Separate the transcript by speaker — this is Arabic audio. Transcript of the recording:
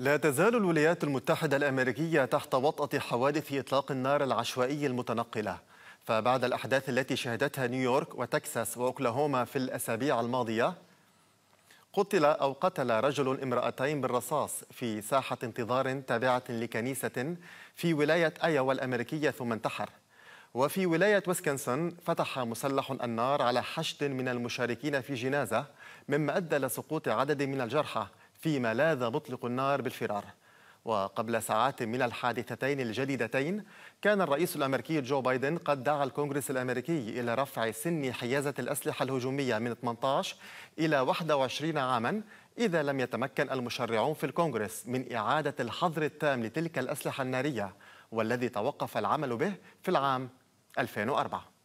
Speaker 1: لا تزال الولايات المتحدة الأمريكية تحت وطأة حوادث إطلاق النار العشوائي المتنقلة فبعد الأحداث التي شهدتها نيويورك وتكساس وأوكلاهوما في الأسابيع الماضية قتل أو قتل رجل امرأتين بالرصاص في ساحة انتظار تابعة لكنيسة في ولاية أيوا الأمريكية ثم انتحر وفي ولاية ويسكنسون فتح مسلح النار على حشد من المشاركين في جنازة مما أدى لسقوط عدد من الجرحى فيما لاذ مطلق النار بالفرار وقبل ساعات من الحادثتين الجديدتين كان الرئيس الأمريكي جو بايدن قد دعا الكونغرس الأمريكي إلى رفع سن حيازة الأسلحة الهجومية من 18 إلى 21 عاما إذا لم يتمكن المشرعون في الكونغرس من إعادة الحظر التام لتلك الأسلحة النارية والذي توقف العمل به في العام 2004